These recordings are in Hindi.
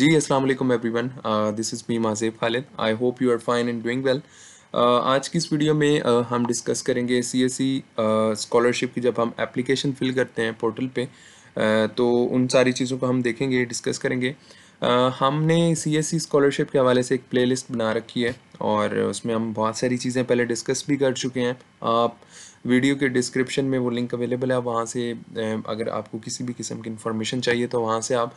जी अस्सलाम वालेकुम everyone this is me Majeb Khalid I hope you are fine and doing well आज की इस वीडियो में uh, हम डिस्कस करेंगे सी एस सी स्कॉलरशिप की जब हम एप्लीकेशन फिल करते हैं पोर्टल पे uh, तो उन सारी चीज़ों को हम देखेंगे डिस्कस करेंगे uh, हमने सी एस सी स्कॉलरशिप के हवाले से एक प्लेलिस्ट बना रखी है और उसमें हम बहुत सारी चीज़ें पहले डिस्कस भी कर चुके हैं आप uh, वीडियो के डिस्क्रिप्शन में वो लिंक अवेलेबल है वहाँ से अगर आपको किसी भी किस्म की इन्फॉर्मेशन चाहिए तो वहाँ से आप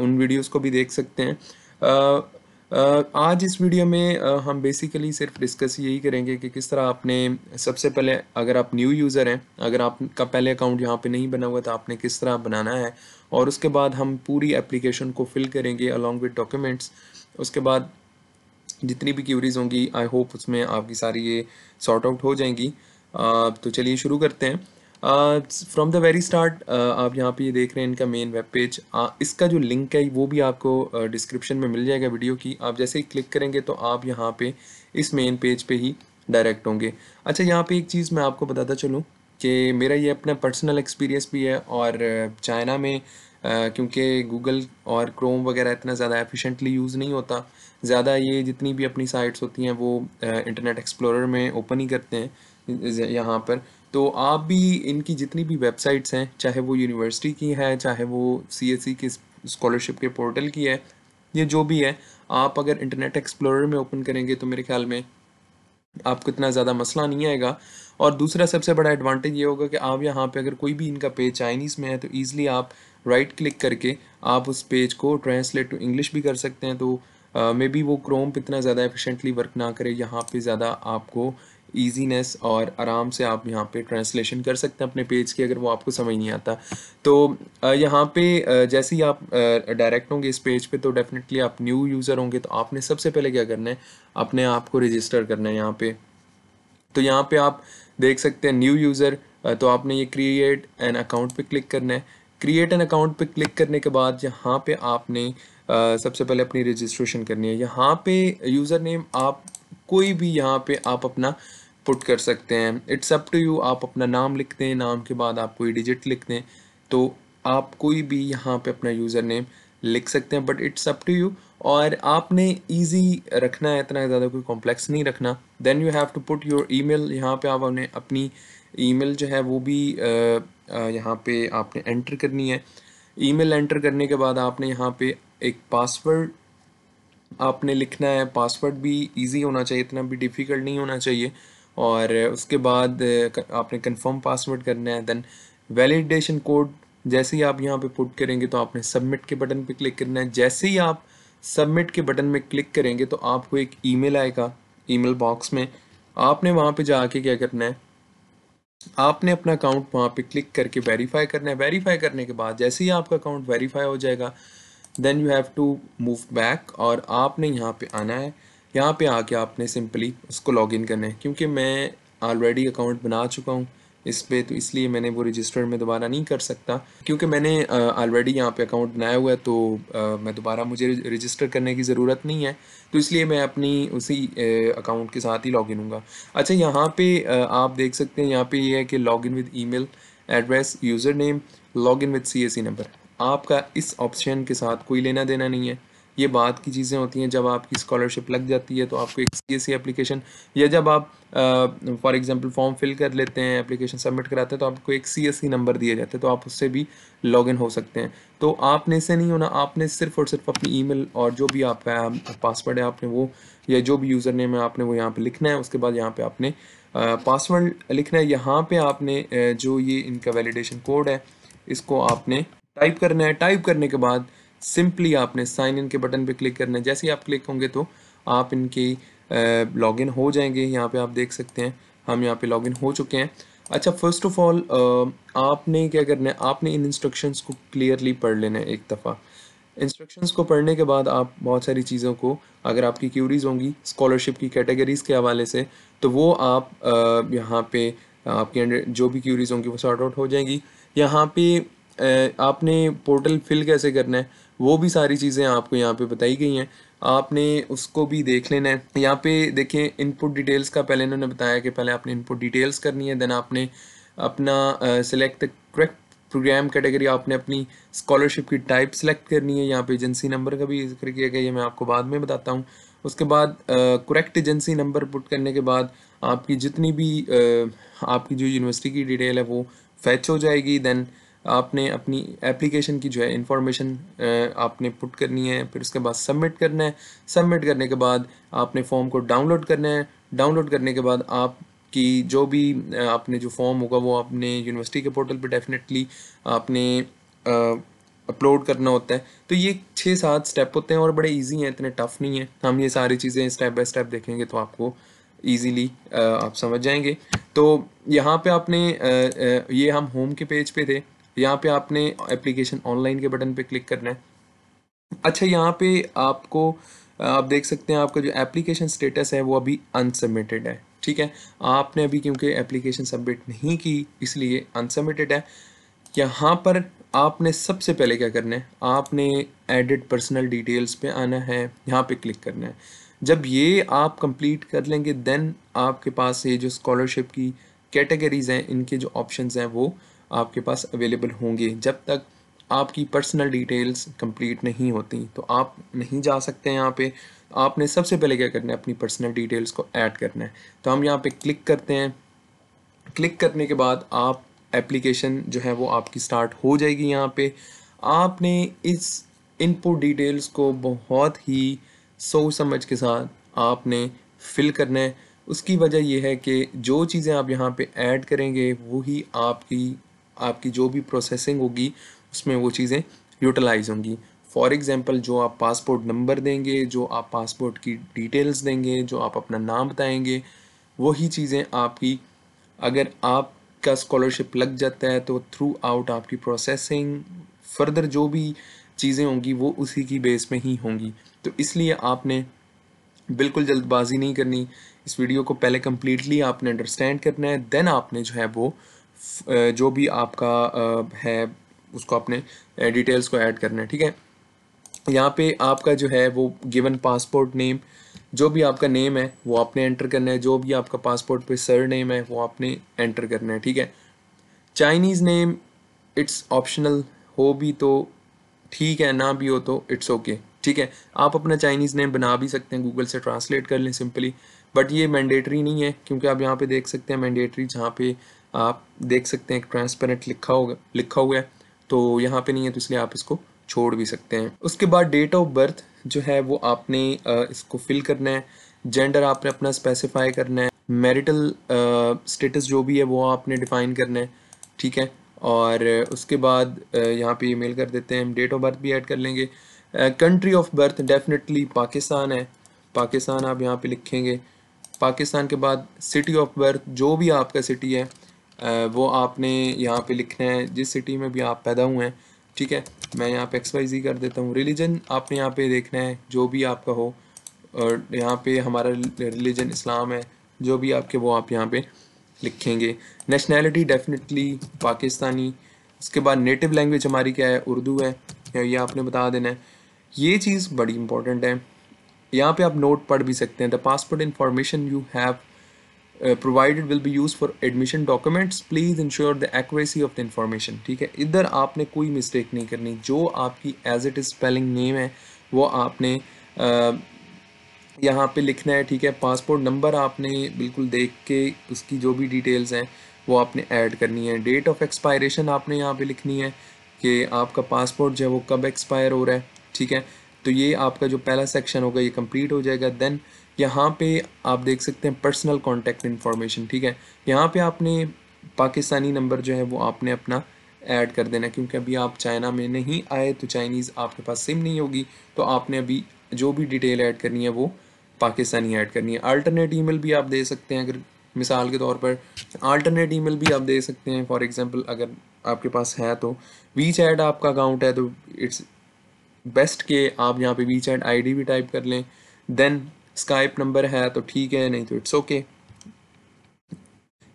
उन वीडियोस को भी देख सकते हैं आज इस वीडियो में हम बेसिकली सिर्फ डिस्कस यही करेंगे कि किस तरह आपने सबसे पहले अगर आप न्यू यूज़र हैं अगर आपका पहले अकाउंट यहाँ पे नहीं बना हुआ तो आपने किस तरह बनाना है और उसके बाद हम पूरी एप्लीकेशन को फिल करेंगे अलॉन्ग विद डॉक्यूमेंट्स उसके बाद जितनी भी क्यूरीज होंगी आई होप उसमें आपकी सारी ये सॉर्ट आउट हो जाएंगी Uh, तो चलिए शुरू करते हैं फ्रॉम द वेरी स्टार्ट आप यहाँ पे ये देख रहे हैं इनका मेन वेब पेज इसका जो लिंक है वो भी आपको डिस्क्रिप्शन uh, में मिल जाएगा वीडियो की आप जैसे ही क्लिक करेंगे तो आप यहाँ पे इस मेन पेज पे ही डायरेक्ट होंगे अच्छा यहाँ पे एक चीज़ मैं आपको बताता चलूँ कि मेरा ये अपना पर्सनल एक्सपीरियंस भी है और चाइना uh, में Uh, क्योंकि गूगल और क्रोम वगैरह इतना ज़्यादा एफिशिएंटली यूज़ नहीं होता ज़्यादा ये जितनी भी अपनी साइट्स होती हैं वो इंटरनेट uh, एक्सप्लोरर में ओपन ही करते हैं यहाँ पर तो आप भी इनकी जितनी भी वेबसाइट्स हैं चाहे वो यूनिवर्सिटी की है चाहे वो सी एस सी की स्कॉलरशिप के पोर्टल की है या जो भी है आप अगर इंटरनेट एक्सप्लोरर में ओपन करेंगे तो मेरे ख्याल में आपको इतना ज़्यादा मसला नहीं आएगा और दूसरा सबसे बड़ा एडवांटेज ये होगा कि आप यहाँ पे अगर कोई भी इनका पेज चाइनीज़ में है तो ईज़िली आप राइट right क्लिक करके आप उस पेज को ट्रांसलेट टू इंग्लिश भी कर सकते हैं तो मे uh, बी वो क्रोम इतना ज़्यादा एफिशेंटली वर्क ना करे यहाँ पे ज़्यादा आपको ईजीनेस और आराम से आप यहाँ पे ट्रांसलेशन कर सकते हैं अपने पेज की अगर वो आपको समझ नहीं आता तो यहाँ पे जैसे ही आप डायरेक्ट होंगे इस पेज पे तो डेफिनेटली आप न्यू यूज़र होंगे तो आपने सबसे पहले क्या करना है अपने आप को रजिस्टर करना है यहाँ पे तो यहाँ पे आप देख सकते हैं न्यू यूज़र तो आपने ये क्रिएट एन अकाउंट पर क्लिक करना है क्रिएट एन अकाउंट पर क्लिक करने के बाद यहाँ पर आपने सबसे पहले अपनी रजिस्ट्रेशन करनी है यहाँ पर यूज़र नेम आप कोई भी यहाँ पे आप अपना पुट कर सकते हैं इट्स अप टू यू आप अपना नाम लिखते हैं नाम के बाद आप कोई डिजिट लिख दें तो आप कोई भी यहाँ पे अपना यूज़र नेम लिख सकते हैं but it's up to you और आपने इजी रखना है इतना ज़्यादा कोई कॉम्प्लेक्स नहीं रखना then you have to put your email यहाँ पर आप अपने अपनी ईमेल जो है वो भी यहाँ पे आपने एंटर करनी है ईमेल एंटर करने के बाद आपने यहाँ पे एक पासवर्ड आपने लिखना है पासवर्ड भी इजी होना चाहिए इतना भी डिफ़िकल्ट नहीं होना चाहिए और उसके बाद आपने कंफर्म पासवर्ड करना है देन वैलिडेशन कोड जैसे ही आप यहाँ पे पुट करेंगे तो आपने सबमिट के बटन पे क्लिक करना है जैसे ही आप सबमिट के बटन में क्लिक करेंगे तो आपको एक ईमेल आएगा ईमेल बॉक्स में आपने वहाँ पे जाके क्या करना है आपने अपना अकाउंट वहाँ पे क्लिक करके वेरीफाई करना है वेरीफाई करने के बाद जैसे ही आपका अकाउंट वेरीफाई हो जाएगा then you have to move back और आपने यहाँ पे आना है यहाँ पे आके आपने सिंपली उसको लॉगिन करना है क्योंकि मैं ऑलरेडी अकाउंट बना चुका हूँ इस पर तो इसलिए मैंने वो रजिस्टर में दोबारा नहीं कर सकता क्योंकि मैंने ऑलरेडी यहाँ पे अकाउंट बनाया हुआ है तो आ, मैं दोबारा मुझे रजिस्टर करने की ज़रूरत नहीं है तो इसलिए मैं अपनी उसी अकाउंट के साथ ही लॉगिन हूँ अच्छा यहाँ पे आ, आप देख सकते हैं यहाँ पे ये यह है कि in with email address user name login with C number आपका इस ऑप्शन के साथ कोई लेना देना नहीं है ये बात की चीज़ें होती हैं जब आपकी स्कॉलरशिप लग जाती है तो आपको एक सी एस एप्लीकेशन या जब आप फॉर एग्जांपल फॉर्म फिल कर लेते हैं एप्लीकेशन सबमिट कराते हैं तो आपको एक सी नंबर दिया जाता है तो आप उससे भी लॉगिन हो सकते हैं तो आपने से नहीं होना आपने सिर्फ और सिर्फ अपनी ई और जो भी आपका पासवर्ड है आपने वो या जो भी यूज़र नेम है आपने वो यहाँ पर लिखना है उसके बाद यहाँ पर आपने पासवर्ड लिखना है यहाँ पर आपने जो ये इनका वैलिडेशन कोड है इसको आपने टाइप करना है टाइप करने के बाद सिंपली आपने साइन इन के बटन पे क्लिक करना है जैसे ही आप क्लिक होंगे तो आप इनकी लॉगिन हो जाएंगे यहाँ पे आप देख सकते हैं हम यहाँ पे लॉगिन हो चुके हैं अच्छा फर्स्ट ऑफ ऑल आपने क्या करना है आपने इन इंस्ट्रक्शंस को क्लियरली पढ़ लेना है एक दफ़ा इंस्ट्रक्शंस को पढ़ने के बाद आप बहुत सारी चीज़ों को अगर आपकी क्यूरीज होंगी स्कॉलरशिप की कैटेगरीज़ के हवाले से तो वो आप यहाँ पे आपके अंडर जो भी क्यूरीज होंगी वो सॉर्ट आउट हो जाएंगी यहाँ पे आपने पोर्टल फिल कैसे करना है वो भी सारी चीज़ें आपको यहाँ पे बताई गई हैं आपने उसको भी देख लेना है यहाँ पे देखें इनपुट डिटेल्स का पहले इन्होंने बताया कि पहले आपने इनपुट डिटेल्स करनी है देन आपने अपना सेलेक्ट करेक्ट प्रोग्राम कैटेगरी आपने अपनी स्कॉलरशिप की टाइप सेलेक्ट करनी है यहाँ पे एजेंसी नंबर का भी जिक्र किया गया ये मैं आपको बाद में बताता हूँ उसके बाद करेक्ट एजेंसी नंबर पुट करने के बाद आपकी जितनी भी uh, आपकी जो यूनिवर्सिटी की डिटेल है वो फैच हो जाएगी दैन आपने अपनी एप्लीकेशन की जो है इंफॉर्मेशन आपने पुट करनी है फिर उसके बाद सबमिट करना है सबमिट करने के बाद आपने फॉर्म को डाउनलोड करना है डाउनलोड करने के बाद आप कि जो भी आपने जो फॉर्म होगा वो आपने यूनिवर्सिटी के पोर्टल पे डेफिनेटली आपने अपलोड करना होता है तो ये छः सात स्टेप होते हैं और बड़े इजी हैं इतने टफ नहीं हैं हम ये सारी चीज़ें स्टेप बाय स्टेप देखेंगे तो आपको ईजीली आप समझ जाएंगे तो यहाँ पे आपने ये हम होम के पेज पे थे यहाँ पे आपने एप्लीकेशन ऑनलाइन के बटन पे क्लिक करना है अच्छा यहाँ पे आपको आप देख सकते हैं आपका जो एप्लीकेशन स्टेटस है वो अभी अनसबमिटेड है ठीक है आपने अभी क्योंकि एप्लीकेशन सबमिट नहीं की इसलिए अनसबमिटेड है यहाँ पर आपने सबसे पहले क्या करना है आपने एडिट पर्सनल डिटेल्स पे आना है यहाँ पे क्लिक करना है जब ये आप कंप्लीट कर लेंगे देन आपके पास ये जो स्कॉलरशिप की कैटेगरीज़ हैं इनके जो ऑप्शंस हैं वो आपके पास अवेलेबल होंगे जब तक आपकी पर्सनल डिटेल्स कंप्लीट नहीं होती तो आप नहीं जा सकते यहाँ पे आपने सबसे पहले क्या करना है अपनी पर्सनल डिटेल्स को ऐड करना है तो हम यहाँ पे क्लिक करते हैं क्लिक करने के बाद आप एप्लीकेशन जो है वो आपकी स्टार्ट हो जाएगी यहाँ पे आपने इस इनपुट डिटेल्स को बहुत ही सोच समझ के साथ आपने फिल करना है उसकी वजह यह है कि जो चीज़ें आप यहाँ पे ऐड करेंगे वही आपकी आपकी जो भी प्रोसेसिंग होगी उसमें वो चीज़ें यूटिलाइज होंगी फॉर एग्ज़ाम्पल जो आप पासपोर्ट नंबर देंगे जो आप पासपोर्ट की डिटेल्स देंगे जो आप अपना नाम बताएंगे वही चीज़ें आपकी अगर आपका स्कॉलरशिप लग जाता है तो थ्रू आउट आपकी प्रोसेसिंग फर्दर जो भी चीज़ें होंगी वो उसी की बेस में ही होंगी तो इसलिए आपने बिल्कुल जल्दबाजी नहीं करनी इस वीडियो को पहले कम्प्लीटली आपने अंडरस्टैंड करना है देन आपने जो है वो जो भी आपका है उसको अपने डिटेल्स को ऐड करना है ठीक है यहाँ पे आपका जो है वो गिवन पासपोर्ट नेम जो भी आपका नेम है वो आपने एंटर करना है जो भी आपका पासपोर्ट पे सर नेम है वो आपने एंटर करना है ठीक है चाइनीज़ नेम इट्स ऑप्शनल हो भी तो ठीक है ना भी हो तो इट्स ओके okay, ठीक है आप अपना चाइनीज़ नेम बना भी सकते हैं गूगल से ट्रांसलेट कर लें सिंपली बट ये मैंडेटरी नहीं है क्योंकि आप यहाँ पे देख सकते हैं मैंडेटरी जहाँ पे आप देख सकते हैं ट्रांसपेरेंट लिखा होगा लिखा हुआ है तो यहाँ पे नहीं है तो इसलिए आप इसको छोड़ भी सकते हैं उसके बाद डेट ऑफ बर्थ जो है वो आपने इसको फिल करना है जेंडर आपने अपना स्पेसिफाई करना है मैरिटल स्टेटस जो भी है वो आपने डिफाइन करना है ठीक है और उसके बाद यहाँ पे ईमेल कर देते हैं हम डेट ऑफ बर्थ भी ऐड कर लेंगे country of birth definitely Pakistan है पाकिस्तान आप यहाँ पे लिखेंगे पाकिस्तान के बाद सिटी ऑफ बर्थ जो भी आपका सिटी है वो आपने यहाँ पे लिखना है जिस सिटी में भी आप पैदा हुए हैं ठीक है मैं यहाँ पे एक्स वाई जी कर देता हूँ रिलीजन आपने यहाँ पे देखना है जो भी आपका हो और यहाँ पे हमारा रिलीजन इस्लाम है जो भी आपके वो आप यहाँ पे लिखेंगे नेशनैलिटी डेफिनेटली पाकिस्तानी उसके बाद नेटिव लैंग्वेज हमारी क्या है उर्दू है ये आपने बता देना है ये चीज़ बड़ी इंपॉर्टेंट है यहाँ पे आप नोट पढ़ भी सकते हैं the passport information you have provided will be use for admission documents please ensure the accuracy of the information ठीक है इधर आपने कोई मिस्टेक नहीं करनी जो आपकी age it is spelling name है वो आपने uh, यहाँ पे लिखना है ठीक है पासपोर्ट नंबर आपने बिल्कुल देख के उसकी जो भी डिटेल्स हैं वो आपने ऐड करनी है डेट ऑफ एक्सपायरेशन आपने यहाँ पे लिखनी है कि आपका पासपोर्ट जो है वो कब एक्सपायर हो रहा है ठीक है तो ये आपका जो पहला सेक्शन होगा ये कंप्लीट हो जाएगा देन uh, यहाँ पे आप देख सकते हैं पर्सनल कॉन्टैक्ट इन्फॉर्मेशन ठीक है यहाँ पे आपने पाकिस्तानी नंबर जो है वो आपने अपना ऐड कर देना क्योंकि अभी आप चाइना में नहीं आए तो चाइनीज़ आपके पास सिम नहीं होगी तो आपने अभी जो भी डिटेल ऐड करनी है वो पाकिस्तानी ऐड करनी है अल्टरनेट ईमेल भी आप दे सकते हैं अगर मिसाल के तौर पर अल्टरनेट ईमेल भी आप दे सकते हैं फॉर एग्जांपल अगर आपके पास है तो वी चैट आपका अकाउंट है तो इट्स बेस्ट के आप यहाँ पे वी चैट आई भी टाइप कर लें देन स्काइप नंबर है तो ठीक है नहीं तो इट्स ओके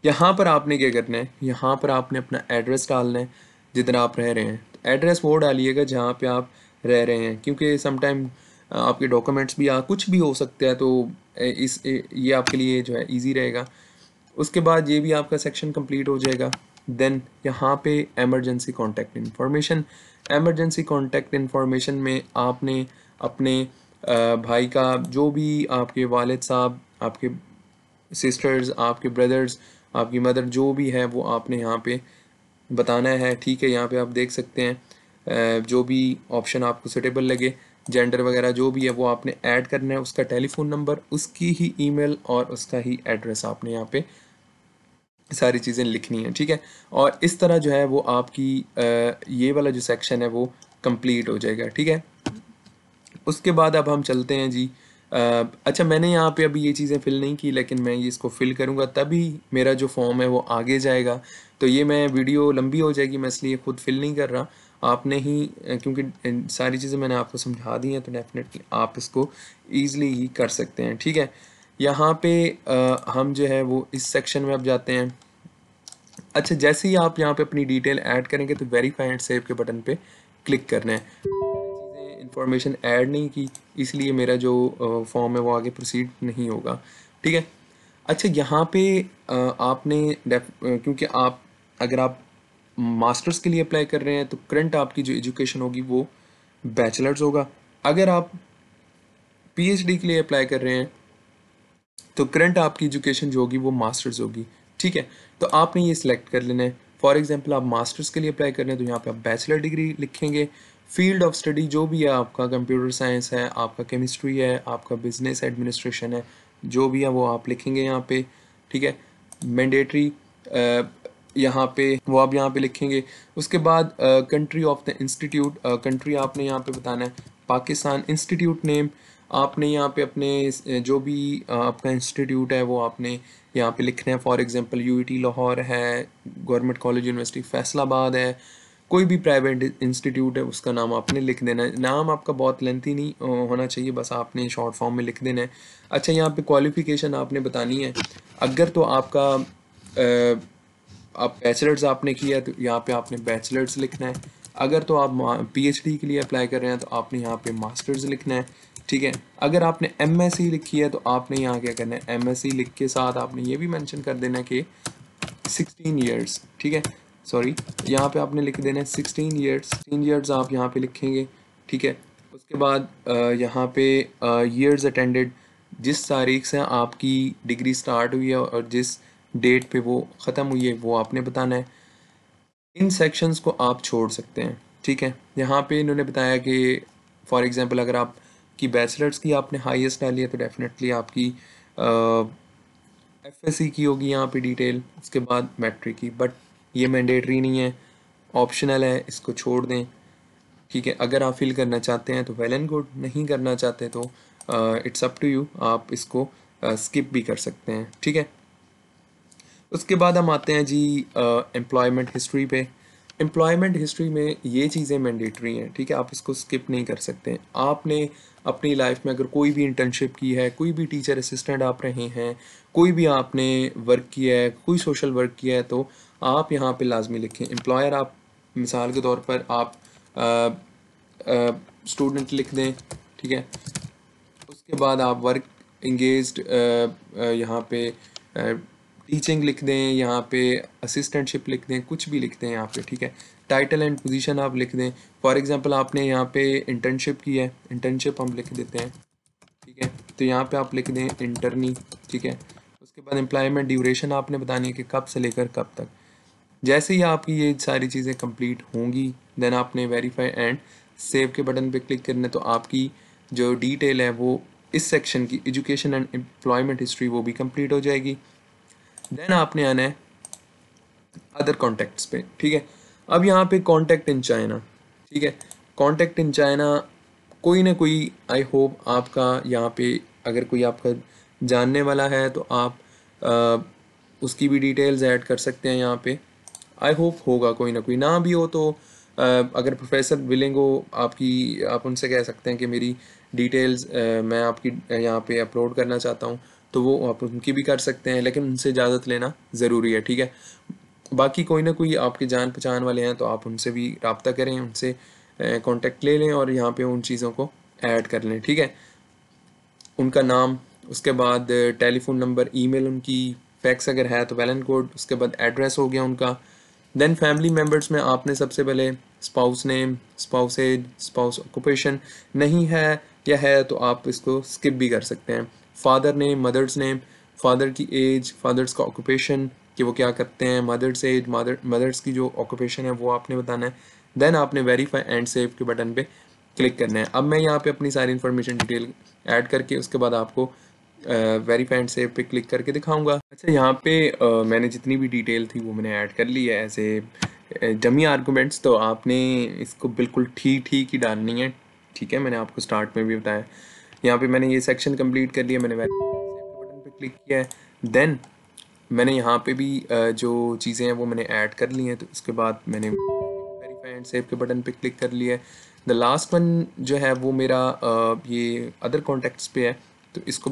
यहाँ पर आपने क्या करना है यहाँ पर आपने अपना एड्रेस डालना है जितना आप रह रहे हैं तो एड्रेस वो डालिएगा जहाँ पे आप रह रहे हैं क्योंकि समटाइम आपके डॉक्यूमेंट्स भी आ कुछ भी हो सकता है तो इस ये आपके लिए जो है ईजी रहेगा उसके बाद ये भी आपका सेक्शन कम्प्लीट हो जाएगा देन यहाँ पे emergency contact information emergency contact information में आपने अपने भाई का जो भी आपके वालिद साहब आपके सिस्टर्स आपके ब्रदर्स आपकी मदर जो भी है वो आपने यहाँ पे बताना है ठीक है यहाँ पे आप देख सकते हैं जो भी ऑप्शन आपको सुटेबल लगे जेंडर वगैरह जो भी है वो आपने ऐड करना है उसका टेलीफोन नंबर उसकी ही ईमेल और उसका ही एड्रेस आपने यहाँ पे सारी चीज़ें लिखनी है ठीक है और इस तरह जो है वो आपकी ये वाला जो सेक्शन है वो कंप्लीट हो जाएगा ठीक है उसके बाद अब हम चलते हैं जी अच्छा मैंने यहाँ पे अभी ये चीज़ें फिल नहीं की लेकिन मैं ये इसको फिल करूँगा तभी मेरा जो फॉर्म है वो आगे जाएगा तो ये मैं वीडियो लंबी हो जाएगी मैं इसलिए ख़ुद फिल नहीं कर रहा आपने ही क्योंकि सारी चीज़ें मैंने आपको समझा दी हैं तो डेफिनेटली आप इसको ईज़िली ही कर सकते हैं ठीक है यहाँ पे आ, हम जो है वो इस सेक्शन में अब जाते हैं अच्छा जैसे ही आप यहाँ पे अपनी डिटेल ऐड करेंगे तो वेरीफाई एंड सेव के बटन पे क्लिक करना है इन्फॉर्मेशन ऐड नहीं की इसलिए मेरा जो फॉर्म है वो आगे प्रोसीड नहीं होगा ठीक है अच्छा यहाँ पे आपने क्योंकि आप अगर आप मास्टर्स के लिए अप्लाई कर रहे हैं तो करंट आपकी जो एजुकेशन होगी वो बैचलर्स होगा अगर आप पीएचडी के लिए अप्लाई कर रहे हैं तो करंट आपकी एजुकेशन जो होगी वो मास्टर्स होगी ठीक है तो आपने ये सिलेक्ट कर लेना है फॉर एग्जाम्पल आप मास्टर्स के लिए अप्लाई कर रहे हैं तो यहाँ पे आप बैचलर डिग्री लिखेंगे फील्ड ऑफ स्टडी जो भी है आपका कंप्यूटर साइंस है आपका केमिस्ट्री है आपका बिजनेस एडमिनिस्ट्रेशन है जो भी है वो आप लिखेंगे यहाँ पे ठीक है मैंडेटरी यहाँ पे वो आप यहाँ पे लिखेंगे उसके बाद country of the institute country आपने यहाँ पे बताना है पाकिस्तान इंस्टीट्यूट नेम आपने यहाँ पे अपने जो भी आपका इंस्टीट्यूट है वो आपने यहाँ पे लिखना है फॉर एग्जांपल यूईटी लाहौर है गवर्नमेंट कॉलेज यूनिवर्सिटी फैसलाबाद है कोई भी प्राइवेट इंस्टीट्यूट है उसका नाम आपने लिख देना है नाम आपका बहुत लेंथी नहीं होना चाहिए बस आपने शॉर्ट फॉर्म में लिख देना है अच्छा यहाँ पे क्वालिफिकेशन आपने बतानी है अगर तो आपका आप बैचलर्स आपने किया है तो यहाँ पे आपने बैचलर्स लिखना है अगर तो आप पीएचडी के लिए अप्लाई कर रहे हैं तो आपने यहाँ पे मास्टर्स लिखना है ठीक है अगर आपने एम लिखी है तो आपने यहाँ क्या करना है एम लिख के साथ आपने ये भी मैंशन कर देना है कि सिक्सटीन ईयर्स ठीक है सॉरी यहाँ पे आपने लिख देना है सिक्सटीन ईयर्स सिक्सटीन ईयर्स आप यहाँ पे लिखेंगे ठीक है उसके बाद यहाँ पे ईयर्स अटेंडेड जिस तारीख से आपकी डिग्री स्टार्ट हुई है और जिस डेट पे वो ख़त्म हुई है वो आपने बताना है इन सेक्शंस को आप छोड़ सकते हैं ठीक है यहाँ पे इन्होंने बताया कि फॉर एग्जांपल अगर आप की बैचलर्स की आपने हाईएस्ट डाली है तो डेफिनेटली आपकी एफ एस सी की होगी यहाँ पे डिटेल उसके बाद मैट्रिक की बट ये मैंडेटरी नहीं है ऑप्शनल है इसको छोड़ दें ठीक है अगर आप फील करना चाहते हैं तो वेल एंड गुड नहीं करना चाहते तो इट्स अप टू यू आप इसको स्किप uh, भी कर सकते हैं ठीक है उसके बाद हम आते हैं जी एम्प्लॉयमेंट uh, हिस्ट्री पे एम्प्लॉयमेंट हिस्ट्री में ये चीज़ें मैंडेटरी हैं ठीक है आप इसको स्किप नहीं कर सकते आपने अपनी लाइफ में अगर कोई भी इंटर्नशिप की है कोई भी टीचर असिस्टेंट आप रहे हैं कोई भी आपने वर्क किया है कोई सोशल वर्क किया है तो आप यहाँ पे लाजमी लिखें एम्प्लॉयर आप मिसाल के तौर पर आप स्टूडेंट लिख दें ठीक है उसके बाद आप वर्क इंगेज यहाँ पे टीचिंग लिख दें यहाँ पे असिस्टेंटशिप लिख दें कुछ भी लिख दें यहाँ पे ठीक है टाइटल एंड पोजीशन आप लिख दें फॉर एग्जांपल आपने यहाँ पे इंटर्नशिप की है इंटर्नशिप हम लिख देते हैं ठीक है तो यहाँ पे आप लिख दें इंटरनी ठीक है उसके बाद एम्प्लॉयमेंट ड्यूरेशन आपने बतानी है कि कब से लेकर कब तक जैसे ही आपकी ये सारी चीज़ें कंप्लीट होंगी देन आपने वेरीफाई एंड सेव के बटन पे क्लिक करना तो आपकी जो डिटेल है वो इस सेक्शन की एजुकेशन एंड एम्प्लॉयमेंट हिस्ट्री वो भी कंप्लीट हो जाएगी देन आपने आना है अदर कॉन्टैक्ट्स पे ठीक है अब यहाँ पे कॉन्टैक्ट इन चाइना ठीक है कॉन्टैक्ट इन चाइना कोई ना कोई आई होप आपका यहाँ पे अगर कोई आपका जानने वाला है तो आप आ, उसकी भी डिटेल्स ऐड कर सकते हैं यहाँ पे आई होप होगा कोई ना कोई ना भी हो तो आ, अगर प्रोफेसर विलिंग हो आपकी आप उनसे कह सकते हैं कि मेरी डिटेल्स मैं आपकी यहाँ पे अपलोड करना चाहता हूँ तो वो आप उनकी भी कर सकते हैं लेकिन उनसे इजाज़त लेना ज़रूरी है ठीक है बाकी कोई ना कोई आपके जान पहचान वाले हैं तो आप उनसे भी रबता करें उनसे कॉन्टेक्ट ले लें और यहाँ पे उन चीज़ों को ऐड कर लें ठीक है उनका नाम उसके बाद टेलीफोन नंबर ईमेल उनकी फैक्स अगर है तो वैलन कोड उसके बाद एड्रेस हो गया उनका देन फैमिली मेम्बर्स में आपने सबसे पहले spouse name spouse age spouse occupation नहीं है या है तो आप इसको स्किप भी कर सकते हैं father name mother's name father की एज फादर्स का ऑक्यूपेशन कि वो क्या करते हैं मदर्स एज मदर मदर्स की जो ऑक्यूपेशन है वो आपने बताना है देन आपने वेरीफाई एंड सेव के बटन पे क्लिक करना है अब मैं यहाँ पे अपनी सारी इन्फॉर्मेशन डिटेल ऐड करके उसके बाद आपको वेरीफाई एंड सेव पे क्लिक करके दिखाऊंगा अच्छा यहाँ पे आ, मैंने जितनी भी डिटेल थी वो मैंने ऐड कर ली है ऐसे जमी आर्गूमेंट्स तो आपने इसको बिल्कुल ठीक ठीक ही डालनी है ठीक है मैंने आपको स्टार्ट में भी बताया यहाँ पे मैंने ये सेक्शन कंप्लीट कर लिया मैंने बटन पे क्लिक किया है देन मैंने यहाँ पे भी जो चीज़ें हैं वो मैंने ऐड कर ली हैं तो उसके बाद मैंने वेरीफाई एंड सेव के बटन पे क्लिक कर लिया है द लास्ट वन जो है वो मेरा ये अदर कॉन्टेक्ट्स पे है तो इसको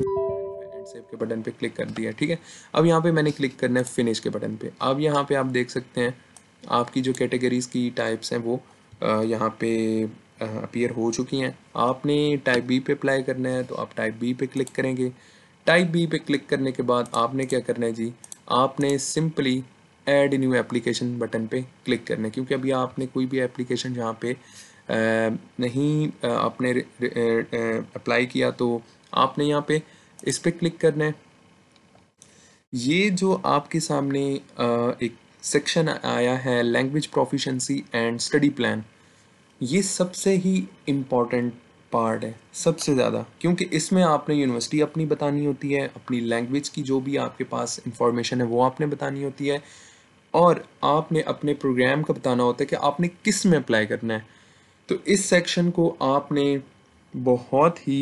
सेव के बटन पे क्लिक कर दिया ठीक है अब यहाँ पे मैंने क्लिक करना है फिनिश के बटन पे अब यहाँ पे आप देख सकते हैं आपकी जो कैटेगरीज़ की टाइप्स हैं वो यहाँ पे अपीयर हो चुकी हैं आपने टाइप बी पे अप्लाई करना है तो आप टाइप बी पे क्लिक करेंगे टाइप बी पे क्लिक करने के बाद आपने क्या करना है जी आपने simply add new application button पे क्लिक करना है क्योंकि अभी आपने कोई भी एप्लीकेशन जहाँ पे नहीं आपने अप्लाई किया तो आपने यहाँ पे इस पर क्लिक करना है ये जो आपके सामने एक सेक्शन आया है language proficiency and study plan ये सबसे ही इम्पॉर्टेंट पार्ट है सबसे ज़्यादा क्योंकि इसमें आपने यूनिवर्सिटी अपनी बतानी होती है अपनी लैंग्वेज की जो भी आपके पास इंफॉर्मेशन है वो आपने बतानी होती है और आपने अपने प्रोग्राम का बताना होता है कि आपने किस में अप्लाई करना है तो इस सेक्शन को आपने बहुत ही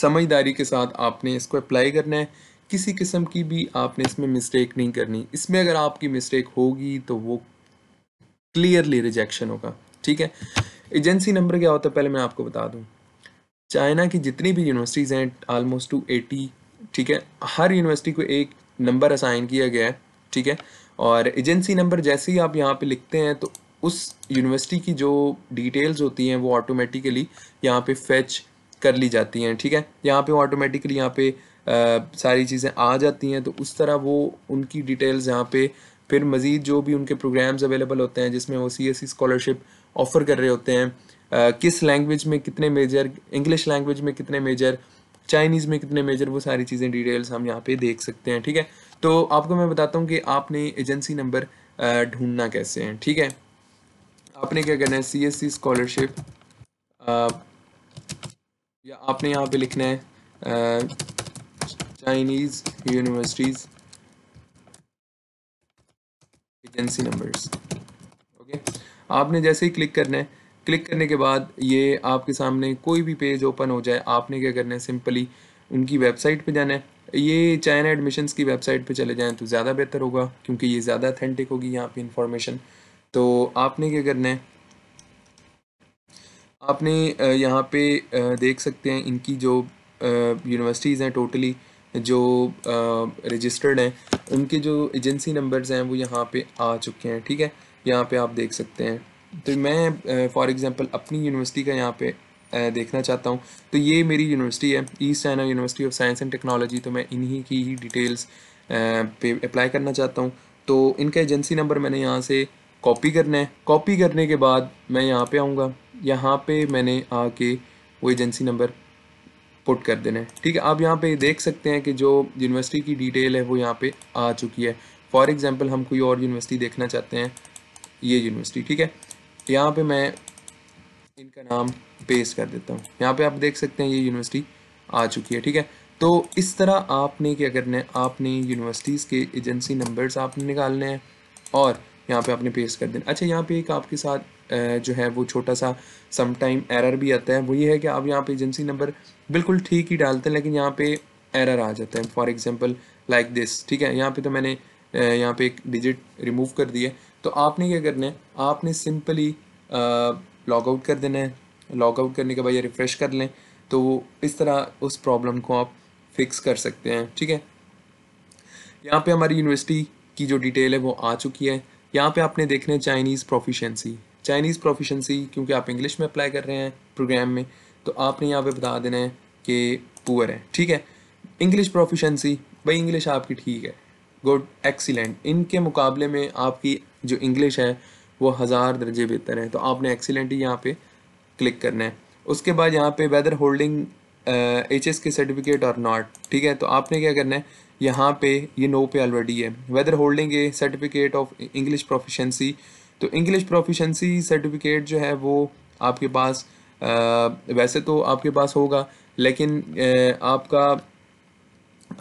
समझदारी के साथ आपने इसको अप्लाई करना है किसी किस्म की भी आपने इसमें मिस्टेक नहीं करनी इसमें अगर आपकी मिस्टेक होगी तो वो क्लियरली रिजेक्शन होगा ठीक है एजेंसी नंबर क्या होता है पहले मैं आपको बता दूँ चाइना की जितनी भी यूनिवर्सिटीज़ हैं आलमोस्ट टू एटी ठीक है हर यूनिवर्सिटी को एक नंबर असाइन किया गया है ठीक है और एजेंसी नंबर जैसे ही आप यहाँ पे लिखते हैं तो उस यूनिवर्सिटी की जो डिटेल्स होती हैं वो ऑटोमेटिकली यहाँ पे फेच कर ली जाती हैं ठीक है यहाँ पे ऑटोमेटिकली यहाँ पे आ, सारी चीज़ें आ जाती हैं तो उस तरह वो उनकी डिटेल्स यहाँ पे फिर मज़ीद जो भी उनके प्रोग्राम्स अवेलेबल होते हैं जिसमें वो सी एस स्कॉलरशिप ऑफ़र कर रहे होते हैं आ, किस लैंग्वेज में कितने मेजर इंग्लिश लैंग्वेज में कितने मेजर चाइनीज़ में कितने मेजर वो सारी चीज़ें डिटेल्स हम यहाँ पे देख सकते हैं ठीक है तो आपको मैं बताता हूँ कि आपने एजेंसी नंबर ढूंढना कैसे हैं ठीक है आपने क्या करना है सी एस सी स्कॉलरशिप या आपने यहाँ पे लिखना है Chinese universities agency numbers okay आपने जैसे ही क्लिक करना है क्लिक करने के बाद ये आपके सामने कोई भी पेज ओपन हो जाए आपने क्या करना है सिंपली उनकी वेबसाइट पे जाना है ये चाइना एडमिशन्स की वेबसाइट पे चले जाएं तो ज़्यादा बेहतर होगा क्योंकि ये ज़्यादा अथेंटिक होगी यहाँ पे इंफॉर्मेशन तो आपने क्या करना है आपने यहाँ पे देख सकते हैं इनकी जो यूनिवर्सिटीज़ हैं टोटली जो रजिस्टर्ड हैं उनके जो एजेंसी नंबर्स हैं वो यहाँ पे आ चुके हैं ठीक है यहाँ पे आप देख सकते हैं तो मैं फॉर एग्ज़ाम्पल अपनी यूनिवर्सिटी का यहाँ पे देखना चाहता हूँ तो ये मेरी यूनिवर्सिटी है East China University of Science and Technology तो मैं इन्हीं की ही डिटेल्स पे अप्लाई करना चाहता हूँ तो इनका एजेंसी नंबर मैंने यहाँ से कॉपी करना है कॉपी करने के बाद मैं यहाँ पे आऊँगा यहाँ पे मैंने आके वो एजेंसी नंबर पुट कर देना है ठीक है आप यहाँ पे देख सकते हैं कि जो यूनिवर्सिटी की डिटेल है वो यहाँ पे आ चुकी है फॉर एग्ज़ाम्पल हम कोई और यूनिवर्सिटी देखना चाहते हैं ये यूनिवर्सिटी ठीक है यहाँ पर मैं इनका नाम पेश कर देता हूँ यहाँ पर आप देख सकते हैं ये यूनिवर्सिटी आ चुकी है ठीक है तो इस तरह आपने क्या करना है आपने यूनिवर्सिटीज़ के एजेंसी नंबर्स आपने निकालने हैं और यहाँ पे आपने पेस्ट कर देना अच्छा यहाँ पे एक आपके साथ जो है वो छोटा सा सम टाइम एरर भी आता है वो ये है कि आप यहाँ पे एजेंसी नंबर बिल्कुल ठीक ही डालते हैं लेकिन यहाँ पे एरर आ जाता है फॉर एग्जांपल लाइक दिस ठीक है यहाँ पे तो मैंने यहाँ पे एक डिजिट रिमूव कर दिया तो आपने क्या करना है आपने सिंपली लॉग आउट कर देना है लॉग आउट करने के बाद ये रिफ़्रेश कर लें तो इस तरह उस प्रॉब्लम को आप फिक्स कर सकते हैं ठीक है यहाँ पे हमारी यूनिवर्सिटी की जो डिटेल है वो आ चुकी है यहाँ पे आपने देखना है चाइनीज़ प्रोफिशेंसी चाइनीज़ प्रोफिशेंसी क्योंकि आप इंग्लिश में अप्लाई कर रहे हैं प्रोग्राम में तो आपने यहाँ पे बता देना है कि पुअर है ठीक है इंग्लिश प्रोफिशेंसी भाई इंग्लिश आपकी ठीक है गुड एक्सीलेंट इनके मुकाबले में आपकी जो इंग्लिश है वो हज़ार दर्जे बेहतर है तो आपने एक्सीलेंट ही यहाँ पे क्लिक करना है उसके बाद यहाँ पे whether holding H S K certificate और नॉट ठीक है तो आपने क्या करना है यहाँ पे ये नो पे ऑलरेडी है whether holding a certificate of English proficiency तो इंग्लिश प्रोफिशेंसी सर्टिफिकेट जो है वो आपके पास आ, uh, वैसे तो आपके पास होगा लेकिन आ, uh, आपका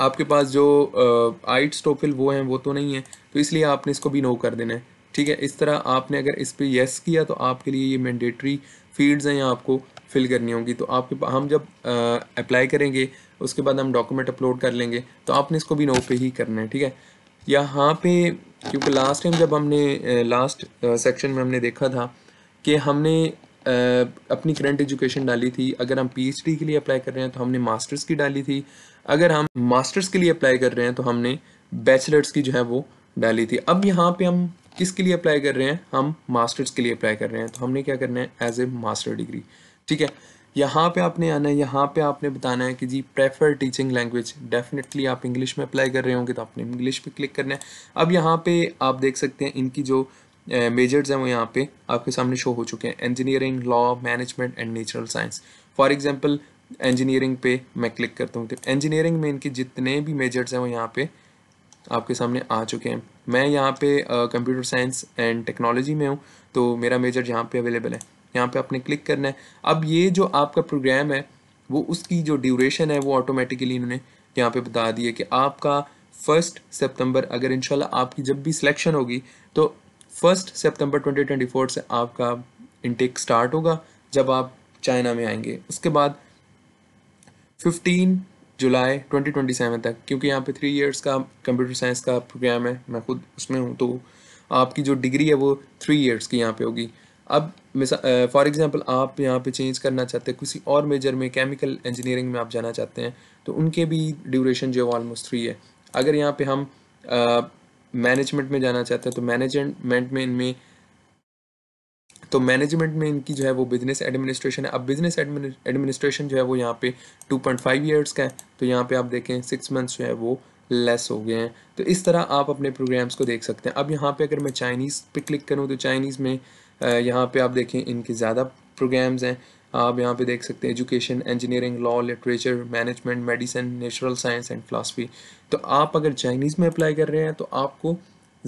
आपके पास जो आइट्स uh, टोफिल वो हैं वो तो नहीं है तो इसलिए आपने इसको भी नो कर देना है ठीक है इस तरह आपने अगर इस पर येस किया तो आपके लिए ये मैंडेटरी फील्ड्स हैं आपको फिल करनी होगी तो आपके हम जब अप्लाई करेंगे उसके बाद हम डॉक्यूमेंट अपलोड कर लेंगे तो आपने इसको भी नो पे ही करना है ठीक है यहाँ पे क्योंकि लास्ट टाइम जब हमने लास्ट सेक्शन में हमने देखा था कि हमने अपनी करंट एजुकेशन डाली थी अगर हम पीएचडी के लिए अप्लाई कर रहे हैं तो हमने मास्टर्स की डाली थी अगर हम मास्टर्स के लिए अप्लाई कर रहे हैं तो हमने बैचलर्स की जो है वो डाली थी अब यहाँ पे हम किसके लिए अप्लाई कर रहे हैं हम मास्टर्स के लिए अप्लाई कर रहे हैं तो हमने क्या करना है एज ए मास्टर डिग्री ठीक है यहाँ पे आपने आना है यहाँ पे आपने बताना है कि जी प्रेफर टीचिंग लैंग्वेज डेफिनेटली आप इंग्लिश में अप्लाई कर रहे होंगे तो आपने इंग्लिश पे क्लिक करना है अब यहाँ पे आप देख सकते हैं इनकी जो मेजर्स हैं वो यहाँ पे आपके सामने शो हो चुके हैं engineering law management and natural science for example engineering पे मैं क्लिक करता हूँ तो इंजीनियरिंग में इनके जितने भी मेजर्स हैं वो यहाँ पे आपके सामने आ चुके हैं मैं यहाँ पे कंप्यूटर साइंस एंड टेक्नोलॉजी में हूँ तो मेरा मेजर यहाँ पे अवेलेबल है यहाँ पे आपने क्लिक करना है अब ये जो आपका प्रोग्राम है वो उसकी जो ड्यूरेशन है वो ऑटोमेटिकली इन्होंने यहाँ पे बता दी है कि आपका फर्स्ट सितंबर अगर इनशाला आपकी जब भी सिलेक्शन होगी तो फर्स्ट सितंबर 2024 से आपका इनटेक स्टार्ट होगा जब आप चाइना में आएंगे उसके बाद 15 जुलाई 2027 तक क्योंकि यहाँ पे थ्री इयर्स का कंप्यूटर साइंस का प्रोग्राम है मैं खुद उसमें हूँ तो आपकी जो डिग्री है वो थ्री इयर्स की यहाँ पे होगी अब फॉर एग्जांपल आप यहाँ पे चेंज करना चाहते हैं किसी और मेजर में केमिकल इंजीनियरिंग में आप जाना चाहते हैं तो उनके भी ड्यूरेशन जो है ऑलमोस्ट थ्री है अगर यहाँ पे हम मैनेजमेंट में जाना चाहते हैं तो मैनेजमेंट में इनमें तो मैनेजमेंट में इनकी जो है वो बिजनेस एडमिनिस्ट्रेशन है अब बिजनेस एडमिनिस्ट्रेशन जो है वो यहाँ पे 2.5 ईयर्स का है तो यहाँ पे आप देखें सिक्स मंथ्स जो है वो लेस हो गए हैं तो इस तरह आप अपने प्रोग्राम्स को देख सकते हैं अब यहाँ पे अगर मैं चाइनीज़ पे क्लिक करूँ तो चाइनीज़ में यहाँ पे आप देखें इनके ज़्यादा प्रोग्राम्स हैं आप यहाँ पे देख सकते हैं education engineering law literature management medicine natural science and philosophy तो आप अगर चाइनीज़ में अप्लाई कर रहे हैं तो आपको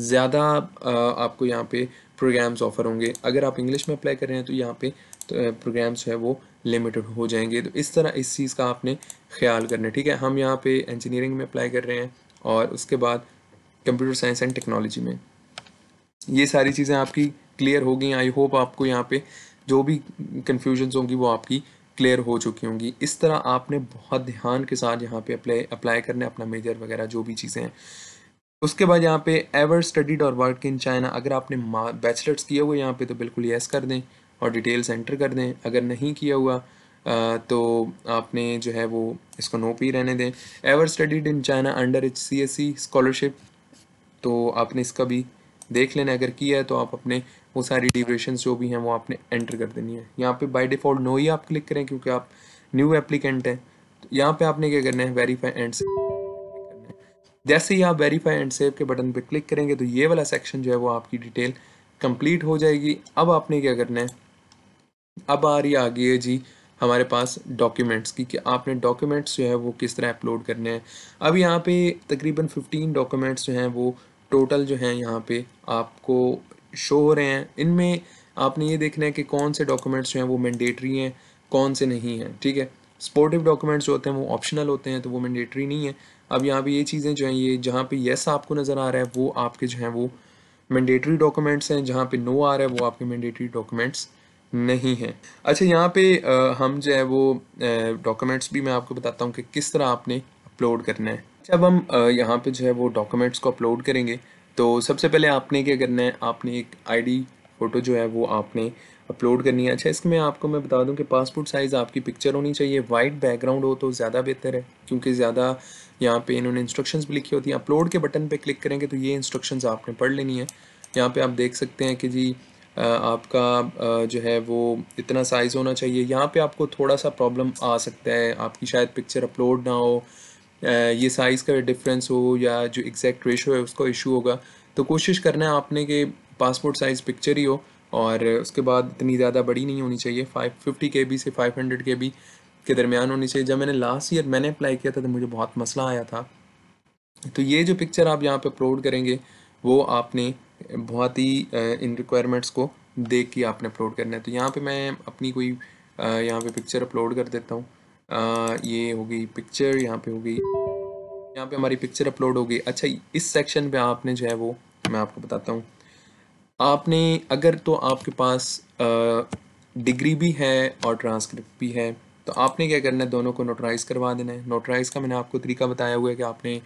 ज़्यादा आपको यहाँ पे प्रोग्राम्स ऑफर होंगे अगर आप इंग्लिश में अप्लाई कर रहे हैं तो यहाँ पे तो प्रोग्राम्स जो है वो लिमिटेड हो जाएंगे तो इस तरह इस चीज़ का आपने ख्याल करना है ठीक है हम यहाँ पे इंजीनियरिंग में अप्लाई कर रहे हैं और उसके बाद कंप्यूटर साइंस एंड टेक्नोलॉजी में ये सारी चीज़ें आपकी क्लियर हो गई आई होप आपको यहाँ पे जो भी कन्फ्यूजन्स होंगी वो आपकी क्लियर हो चुकी होंगी इस तरह आपने बहुत ध्यान के साथ यहाँ पे अप्लाई अप्लाई करना अपना मेजर वगैरह जो भी चीज़ें हैं उसके बाद यहाँ पे एवर स्टडीड और वर्क इन चाइना अगर आपने बैचलर्स किया हुआ यहाँ पे तो बिल्कुल येस कर दें और डिटेल्स एंटर कर दें अगर नहीं किया हुआ तो आपने जो है वो इसको नो पी रहने दें ever studied in China under H C S C scholarship तो आपने इसका भी देख लेना अगर किया है तो आप अपने वो सारी डिवरेशन जो भी हैं वो आपने एंटर कर देनी है यहाँ पे बाय डिफ़ॉल्ट नो ही आप क्लिक करें क्योंकि आप न्यू एप्लीकेंट हैं तो यहाँ पे आपने क्या करना है वेरीफाई एंड सेव करना है जैसे ही आप वेरीफाई एंड सेव के बटन पर क्लिक करेंगे तो ये वाला सेक्शन जो है वो आपकी डिटेल कंप्लीट हो जाएगी अब आपने क्या करना है अब आ रही आ गई है जी हमारे पास डॉक्यूमेंट्स की कि आपने डॉक्यूमेंट्स जो है वो किस तरह अपलोड करने हैं अब यहाँ पे तकरीबन 15 डॉक्यूमेंट्स जो हैं वो टोटल जो हैं यहाँ पे आपको शो हो रहे हैं इनमें आपने ये देखना है कि कौन से डॉक्यूमेंट्स जो हैं वो मैंडेटरी हैं कौन से नहीं हैं ठीक है सपोर्टिव डॉक्यूमेंट्स जो होते हैं वो ऑप्शनल होते हैं तो वो मैंडेटरी नहीं है अब यहाँ पे ये चीज़ें जो हैं ये जहाँ पे येस आपको नज़र आ रहा है वो आपके जो हैं वो मैंडेटरी डॉक्यूमेंट्स हैं जहाँ पे नो आ रहा है वो आपके मैंडेटरी डॉक्यूमेंट्स नहीं हैं अच्छा यहाँ पे आ, हम जो है वो डॉक्यूमेंट्स भी मैं आपको बताता हूँ कि किस तरह आपने अपलोड करना है जब हम यहाँ पे जो है वो डॉक्यूमेंट्स को अपलोड करेंगे तो सबसे पहले आपने क्या करना है आपने एक आईडी फ़ोटो जो है वो आपने अपलोड करनी है अच्छा इसमें आपको मैं बता दूं कि पासपोर्ट साइज़ आपकी पिक्चर होनी चाहिए वाइट बैकग्राउंड हो तो ज़्यादा बेहतर है क्योंकि ज़्यादा यहाँ पे इन्होंने इंस्ट्रक्शंस भी लिखी होती हैं अपलोड के बटन पे क्लिक करेंगे तो ये इंस्ट्रक्शंस आपने पढ़ लेनी है यहाँ पे आप देख सकते हैं कि जी आपका जो है वो इतना साइज़ होना चाहिए यहाँ पर आपको थोड़ा सा प्रॉब्लम आ सकता है आपकी शायद पिक्चर अपलोड ना हो ये साइज़ का डिफरेंस हो या जो एग्जैक्ट रेशो है उसका इशू होगा तो कोशिश करना है आपने कि पासपोर्ट साइज़ पिक्चर ही हो और उसके बाद इतनी ज़्यादा बड़ी नहीं होनी चाहिए फाइव फिफ्टी के बी से फाइव हंड्रेड के बी के दरमियान होनी चाहिए जब मैंने लास्ट ईयर मैंने अप्लाई किया था तो मुझे बहुत मसला आया था तो ये जो पिक्चर आप यहाँ पे अपलोड करेंगे वो आपने बहुत ही इन रिक्वायरमेंट्स को देख के आपने अपलोड करना है तो यहाँ पे मैं अपनी कोई यहाँ पे पिक्चर अपलोड कर देता हूँ ये होगी पिक्चर यहाँ पे होगी यहाँ पे हमारी पिक्चर अपलोड होगी अच्छा इस सेक्शन पे आपने जो है वो मैं आपको बताता हूँ आपने अगर तो आपके पास डिग्री भी है और ट्रांसक्रिप्ट भी है तो आपने क्या करना है दोनों को नोटराइज़ करवा देना है नोटराइज़ का मैंने आपको तरीका बताया हुआ है कि आपने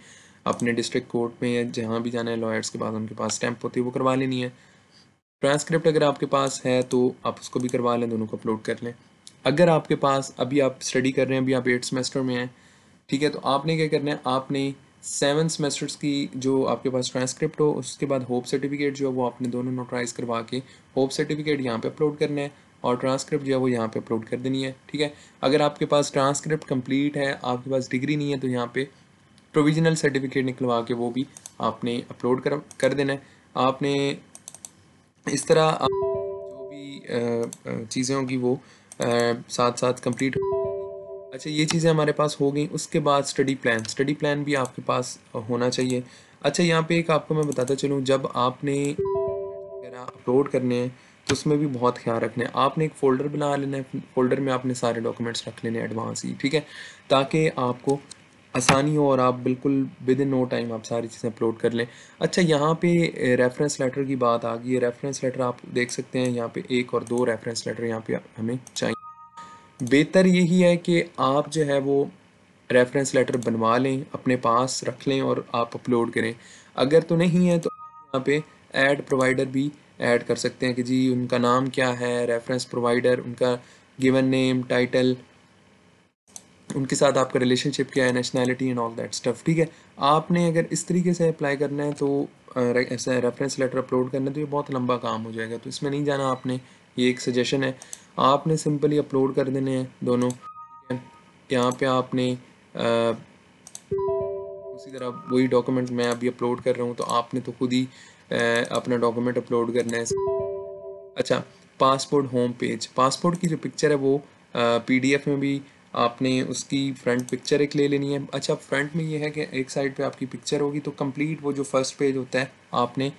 अपने डिस्ट्रिक्ट कोर्ट में या जहाँ भी जाना है लॉयर्स के पास उनके पास स्टैंप होती है वो करवा लेनी है ट्रांसक्रिप्ट अगर आपके पास है तो आप उसको भी करवा लें दोनों को अपलोड कर लें अगर आपके पास अभी आप स्टडी कर रहे हैं अभी आप एट सेमेस्टर में हैं ठीक है तो आपने क्या करना है आपने सेवन सेमेस्टर्स की जो आपके पास ट्रांसक्रिप्ट हो उसके बाद होप सर्टिफिकेट जो है वो आपने दोनों नोटराइज करवा के होप सर्टिफिकेट यहाँ पे अपलोड करना है और ट्रांसक्रिप्ट जो है वो यहाँ पे अपलोड कर देनी है ठीक है अगर आपके पास ट्रांसक्रिप्ट कंप्लीट है आपके पास डिग्री नहीं है तो यहाँ पे प्रोविजनल सर्टिफिकेट निकलवा के वो भी आपने अपलोड कर कर देना है आपने इस तरह आप जो भी चीज़ें होंगी वो साथ साथ कंप्लीट अच्छा ये चीज़ें हमारे पास हो गई उसके बाद स्टडी प्लान स्टडी प्लान भी आपके पास होना चाहिए अच्छा यहाँ पे एक आपको मैं बताता चलूँ जब आपने वगैरह अपलोड करने हैं तो उसमें भी बहुत ख्याल रखना है आपने एक फ़ोल्डर बना लेना है फोल्डर में आपने सारे डॉक्यूमेंट्स रख लेने एडवांस ही ठीक है ताकि आपको आसानी हो और आप बिल्कुल विद इन नो टाइम आप सारी चीज़ें अपलोड कर लें अच्छा यहाँ पे रेफरेंस लेटर की बात आ गई है रेफरेंस लेटर आप देख सकते हैं यहाँ पे एक और दो रेफरेंस लेटर यहाँ पे हमें चाहिए बेहतर यही है कि आप जो है वो रेफरेंस लेटर बनवा लें अपने पास रख लें और आप अपलोड करें अगर तो नहीं है तो यहाँ पे एड प्रोवाइडर भी ऐड कर सकते हैं कि जी उनका नाम क्या है रेफरेंस प्रोवाइडर उनका गिवन नेम टाइटल उनके साथ आपका रिलेशनशिप क्या है nationality and all that stuff ठीक है आपने अगर इस तरीके से अप्लाई करना है तो ऐसा रेफरेंस लेटर अपलोड करना है तो ये बहुत लंबा काम हो जाएगा तो इसमें नहीं जाना आपने ये एक सजेशन है आपने सिंपली अपलोड कर देने हैं दोनों यहाँ पे आपने आ, उसी तरह वही डॉक्यूमेंट मैं अभी अपलोड कर रहा हूँ तो आपने तो खुद ही अपना डॉक्यूमेंट अपलोड करना है अच्छा पासपोर्ट होम पेज पासपोर्ट की जो पिक्चर है वो पीडीएफ में भी आपने उसकी फ्रंट पिक्चर एक ले लेनी है अच्छा फ्रंट में ये है कि एक साइड पे आपकी पिक्चर होगी तो कंप्लीट वो जो फर्स्ट पेज होता है आपने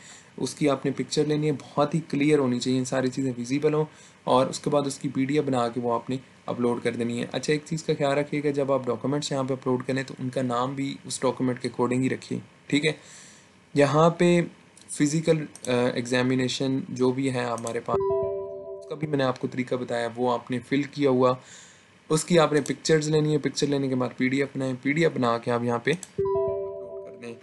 उसकी आपने पिक्चर लेनी है बहुत ही क्लियर होनी चाहिए इन सारी चीज़ें विजिबल हों और उसके बाद उसकी पी बना के वो आपने अपलोड कर देनी है अच्छा एक चीज़ का ख्याल रखिएगा जब आप डॉक्यूमेंट्स यहाँ पर अपलोड करें तो उनका नाम भी उस डॉक्यूमेंट के अकॉर्डिंग ही रखिए ठीक है यहाँ पर फिज़िकल एग्जामिनेशन जो भी है हमारे पास उसका भी मैंने आपको तरीका बताया वो आपने फिल किया हुआ उसकी आपने पिक्चर्स लेनी है पिक्चर लेने के बाद पीडीएफ बनाएं पीडीएफ बना के आप यहाँ पे अपलोड कर दें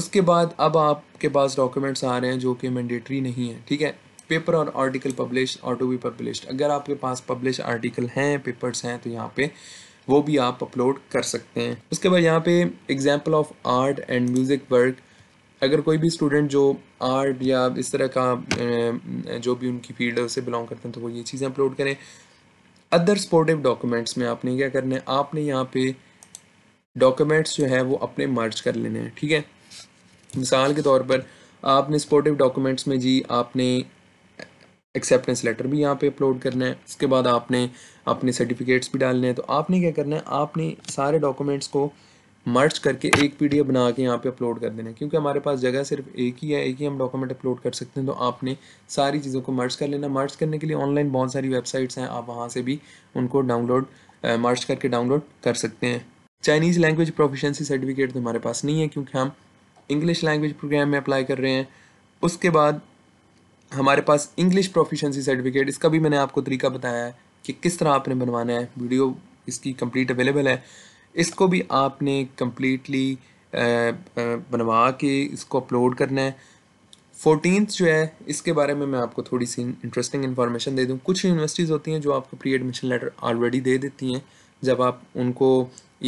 उसके बाद अब आपके पास डॉक्यूमेंट्स आ रहे हैं जो कि मैंडेटरी नहीं है ठीक है पेपर और आर्टिकल पब्लिश और टू बी पब्लिश अगर आपके पास पब्लिश आर्टिकल हैं पेपर्स हैं तो यहाँ पे वो भी आप अपलोड कर सकते हैं उसके बाद यहाँ पे example of art and music work अगर कोई भी स्टूडेंट जो आर्ट या इस तरह का जो भी उनकी फील्ड है उससे बिलोंग करते हैं तो वो ये चीज़ें अपलोड करें अदर सपोर्टिव डॉक्यूमेंट्स में आपने क्या करना है आपने यहाँ पे डॉक्यूमेंट्स जो है वो अपने मर्ज कर लेने हैं ठीक है मिसाल के तौर पर आपने सपोर्टिव डॉक्यूमेंट्स में जी आपने एक्सेप्टेंस लेटर भी यहाँ पे अपलोड करना है उसके बाद आपने अपने सर्टिफिकेट्स भी डालने हैं तो आपने क्या करना है आपने सारे डॉक्यूमेंट्स को मर्ज करके एक पी बना के यहाँ पे अपलोड कर देना है क्योंकि हमारे पास जगह सिर्फ एक ही है एक ही हम डॉक्यूमेंट अपलोड कर सकते हैं तो आपने सारी चीज़ों को मर्ज कर लेना मर्ज करने के लिए ऑनलाइन बहुत सारी वेबसाइट्स हैं आप वहाँ से भी उनको डाउनलोड मर्ज करके डाउनलोड कर सकते हैं चाइनीज़ लैंग्वेज प्रोफिशेंसी सर्टिफिकेट तो हमारे पास नहीं है क्योंकि हम इंग्लिश लैंग्वेज प्रोग्राम में अप्लाई कर रहे हैं उसके बाद हमारे पास इंग्लिश प्रोफिशेंसी सर्टिफिकेट इसका भी मैंने आपको तरीका बताया है कि किस तरह आपने बनवाना है वीडियो इसकी कंप्लीट अवेलेबल है इसको भी आपने कम्प्लीटली बनवा के इसको अपलोड करना है फोर्टीन जो है इसके बारे में मैं आपको थोड़ी सी इंटरेस्टिंग इन्फॉर्मेशन दे दूँ कुछ यूनिवर्सिटीज़ होती हैं जो आपको प्री एडमिशन लेटर ऑलरेडी दे देती हैं जब आप उनको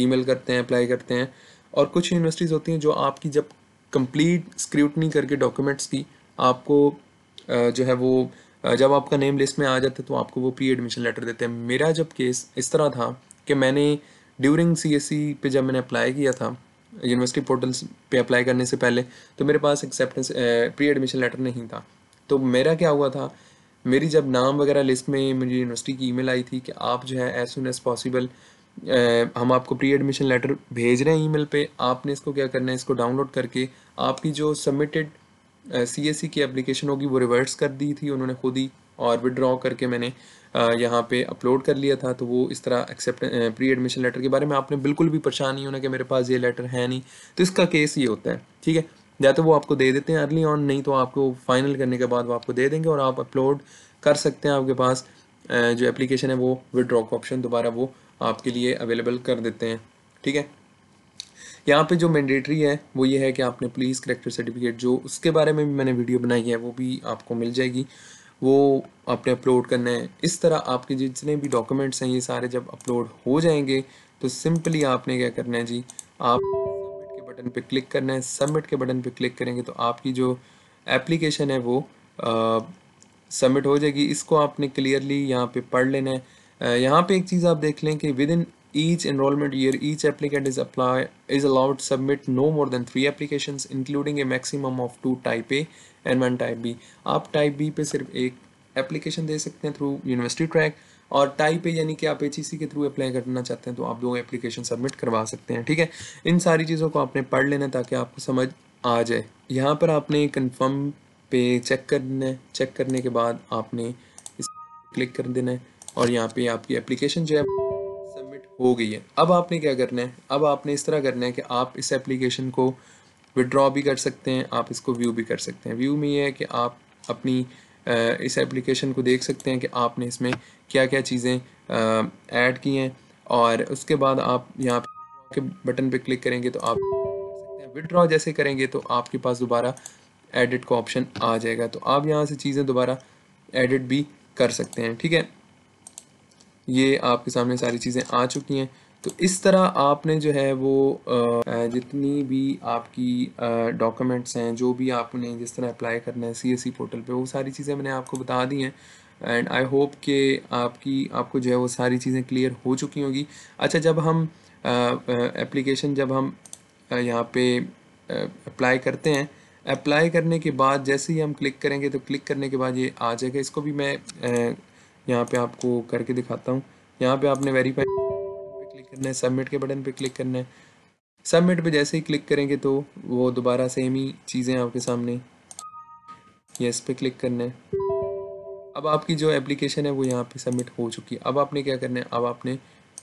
ईमेल करते हैं अप्लाई करते हैं और कुछ यूनिवर्सिटीज़ होती हैं जो आपकी जब कंप्लीट स्क्रूटनी करके डॉक्यूमेंट्स की आपको जो है वो जब आपका नेम लिस्ट में आ जाता है तो आपको वो प्री एडमिशन लेटर देते हैं मेरा जब केस इस तरह था कि मैंने ड्यूरिंग सी e पे जब मैंने अप्लाई किया था यूनिवर्सिटी पोर्टल्स पे अप्लाई करने से पहले तो मेरे पास एक्सेप्टेंस प्री एडमिशन लेटर नहीं था तो मेरा क्या हुआ था मेरी जब नाम वगैरह लिस्ट में मुझे यूनिवर्सिटी की ईमेल आई थी कि आप जो है एज सुन एज़ पॉसिबल हम आपको प्री एडमिशन लेटर भेज रहे हैं ईमेल पे आपने इसको क्या करना है इसको डाउनलोड करके आपकी जो सबमिटेड सी एस सी की एप्लीकेशन होगी वो रिवर्स कर दी थी उन्होंने खुद ही और विड्रॉ करके मैंने यहाँ पे अपलोड कर लिया था तो वो इस तरह एक्सेप्ट प्री एडमिशन लेटर के बारे में आपने बिल्कुल भी परेशान नहीं होना कि मेरे पास ये लेटर है नहीं तो इसका केस ये होता है ठीक है या तो वो आपको दे देते हैं अर्ली ऑन नहीं तो आपको फाइनल करने के बाद वो आपको दे देंगे और आप अपलोड कर सकते हैं आपके पास जो एप्लीकेशन है वो विड्रॉ का ऑप्शन दोबारा वो आपके लिए अवेलेबल कर देते हैं ठीक है यहाँ पे जो मैंडेटरी है वो ये है कि आपने पुलिस करेक्टर सर्टिफिकेट जो उसके बारे में भी मैंने वीडियो बनाई है वो भी आपको मिल जाएगी वो आपने अपलोड करना है इस तरह आपके जितने भी डॉक्यूमेंट्स हैं ये सारे जब अपलोड हो जाएंगे तो सिंपली आपने क्या करना है जी आप सबमिट के बटन पे क्लिक करना है सबमिट के बटन पे क्लिक करेंगे तो आपकी जो एप्लीकेशन है वो सबमिट हो जाएगी इसको आपने क्लियरली यहाँ पे पढ़ लेना है यहाँ पे एक चीज़ आप देख लें कि within each enrollment year each applicant is apply is allowed to submit no more than three applications including a maximum of two type A and one type B aap type B pe sirf ek application de sakte hain through university track और टाइप ए यानी कि आप एच के थ्रू अप्लाई करना चाहते हैं तो आप दो एप्लीकेशन सबमिट करवा सकते हैं ठीक है इन सारी चीज़ों को आपने पढ़ लेना ताकि आपको समझ आ जाए यहाँ पर आपने कंफर्म पे चेक करना है चेक करने के बाद आपने इस क्लिक कर देना है और यहाँ पे आपकी एप्लीकेशन जो है हो गई है अब आपने क्या करना है अब आपने इस तरह करना है कि आप इस एप्लीकेशन को विड्रॉ भी कर सकते हैं आप इसको व्यू भी कर सकते हैं व्यू में ये है कि आप अपनी इस एप्लीकेशन को देख सकते हैं कि आपने इसमें क्या क्या चीज़ें ऐड की हैं और उसके बाद आप यहाँ के बटन पे क्लिक करेंगे तो आप सकते हैं विड्रॉ जैसे करेंगे तो आपके पास दोबारा एडिट का ऑप्शन आ जाएगा तो आप यहाँ से चीज़ें दोबारा एडिट भी कर सकते हैं ठीक है ये आपके सामने सारी चीज़ें आ चुकी हैं तो इस तरह आपने जो है वो जितनी भी आपकी डॉक्यूमेंट्स हैं जो भी आपने जिस तरह अप्लाई करना है सी एस सी पोर्टल पे वो सारी चीज़ें मैंने आपको बता दी हैं एंड आई होप कि आपकी आपको जो है वो सारी चीज़ें क्लियर हो चुकी होंगी अच्छा जब हम एप्लीकेशन जब हम यहाँ पे अप्लाई करते हैं अप्लाई करने के बाद जैसे ही हम क्लिक करेंगे तो क्लिक करने के बाद ये आ जाएगा इसको भी मैं यहाँ पे आपको करके दिखाता हूँ यहाँ पे आपने वेरीफाई पे क्लिक करना है सबमिट के बटन पे क्लिक करना है सबमिट पे जैसे ही क्लिक करेंगे तो वो दोबारा सेम ही चीज़ें आपके सामने यस पे क्लिक करना है अब आपकी जो एप्लीकेशन है वो यहाँ पे सबमिट हो चुकी है अब आपने क्या करना है अब आपने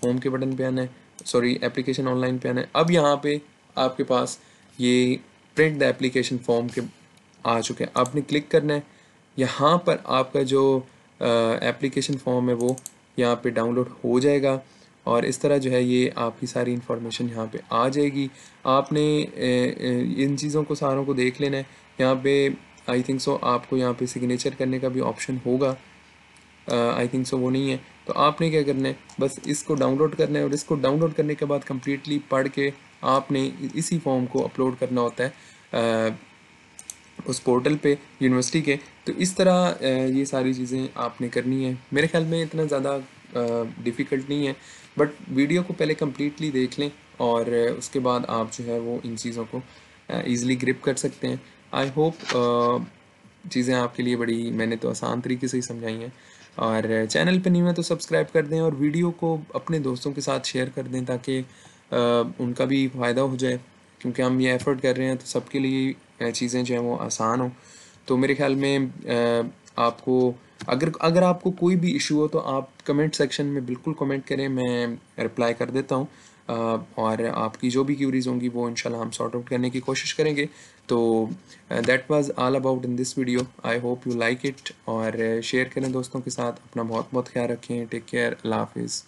होम के बटन पे आना है सॉरी एप्लीकेशन ऑनलाइन पे आना है अब यहाँ पे आपके पास ये प्रिंट द एप्लीकेशन फॉर्म के आ चुके हैं आपने क्लिक करना है यहाँ पर आपका जो एप्लीकेशन फॉर्म है वो यहाँ पे डाउनलोड हो जाएगा और इस तरह जो है ये आपकी सारी इन्फॉर्मेशन यहाँ पे आ जाएगी आपने इन चीज़ों को सारों को देख लेना है यहाँ पे आई थिंक सो आपको यहाँ पे सिग्नेचर करने का भी ऑप्शन होगा आई थिंक सो वो नहीं है तो आपने क्या करना है बस इसको डाउनलोड करना है और इसको डाउनलोड करने के बाद कम्प्लीटली पढ़ के आपने इसी फॉर्म को अपलोड करना होता है उस पोर्टल पे यूनिवर्सिटी के तो इस तरह ये सारी चीज़ें आपने करनी है मेरे ख्याल में इतना ज़्यादा डिफ़िकल्ट नहीं है बट वीडियो को पहले कम्प्लीटली देख लें और उसके बाद आप जो है वो इन चीज़ों को ईज़िली ग्रिप कर सकते हैं आई होप चीज़ें आपके लिए बड़ी मैंने तो आसान तरीके से ही समझाई हैं और चैनल पर नहीं हुआ तो सब्सक्राइब कर दें और वीडियो को अपने दोस्तों के साथ शेयर कर दें ताकि उनका भी फ़ायदा हो जाए क्योंकि हम ये एफ़र्ट कर रहे हैं तो सबके लिए चीज़ें जो हैं वो आसान हो तो मेरे ख्याल में आपको अगर अगर आपको कोई भी इशू हो तो आप कमेंट सेक्शन में बिल्कुल कमेंट करें मैं रिप्लाई कर देता हूँ और आपकी जो भी क्यूरीज होंगी वो इंशाल्लाह हम सॉर्ट आउट करने की कोशिश करेंगे तो that was all about in this video I hope you like it और शेयर करें दोस्तों के साथ अपना बहुत बहुत ख्याल रखें टेक केयर अल्लाह हाफिज़